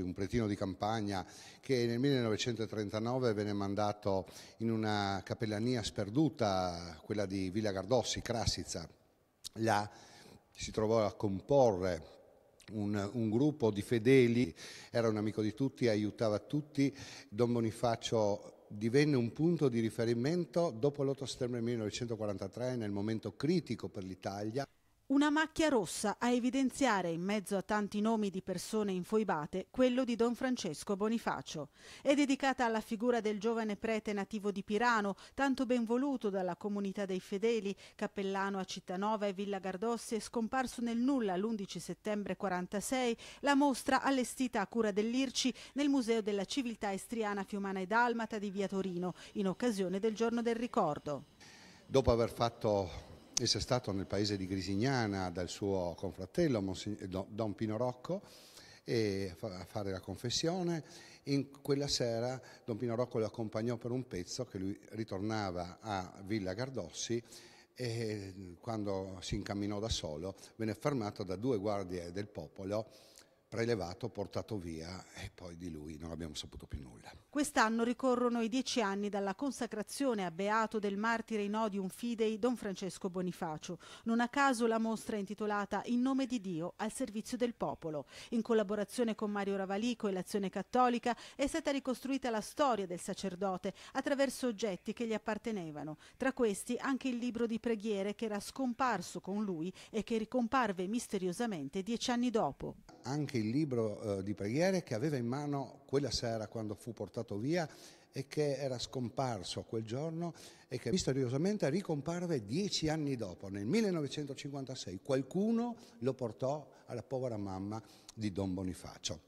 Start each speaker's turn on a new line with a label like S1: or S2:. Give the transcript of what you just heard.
S1: un pretino di campagna che nel 1939 venne mandato in una capellania sperduta, quella di Villa Gardossi, Crassica. Là si trovò a comporre un, un, gruppo di fedeli, era un amico di tutti, aiutava tutti. Don Bonifacio divenne un punto di riferimento dopo l'8 settembre 1943, nel momento critico per l'Italia.
S2: Una macchia rossa a evidenziare in mezzo a tanti nomi di persone infoibate quello di Don Francesco Bonifacio. È dedicata alla figura del giovane prete nativo di Pirano, tanto ben voluto dalla comunità dei fedeli, cappellano a Cittanova e Villa Gardossi e scomparso nel nulla l'11 settembre 46, la mostra allestita a cura dell'Irci nel Museo della Civiltà Estriana Fiumana e Dalmata di Via Torino, in occasione del Giorno del Ricordo.
S1: Dopo aver fatto Essa è stato nel paese di Grisignana dal suo confratello eh, Don Pino Rocco a fare la confessione. In quella sera Don Pino Rocco lo accompagnò per un pezzo che lui ritornava a Villa Gardossi e quando si incamminò da solo venne fermato da due guardie del popolo prelevato, portato via e poi di lui non abbiamo saputo più nulla.
S2: Quest'anno ricorrono i dieci anni dalla consacrazione a Beato del martire in odium fidei Don Francesco Bonifacio. Non a caso la mostra è intitolata In nome di Dio al servizio del popolo. In collaborazione con Mario Ravalico e l'Azione Cattolica è stata ricostruita la storia del sacerdote attraverso oggetti che gli appartenevano, tra questi anche il libro di preghiere che era scomparso con lui e che ricomparve misteriosamente dieci anni dopo
S1: anche il libro eh, di preghiere che aveva in mano quella sera quando fu portato via e che era scomparso quel giorno e che misteriosamente ricomparve dieci anni dopo, nel 1956. Qualcuno lo portò alla povera mamma di Don Bonifacio.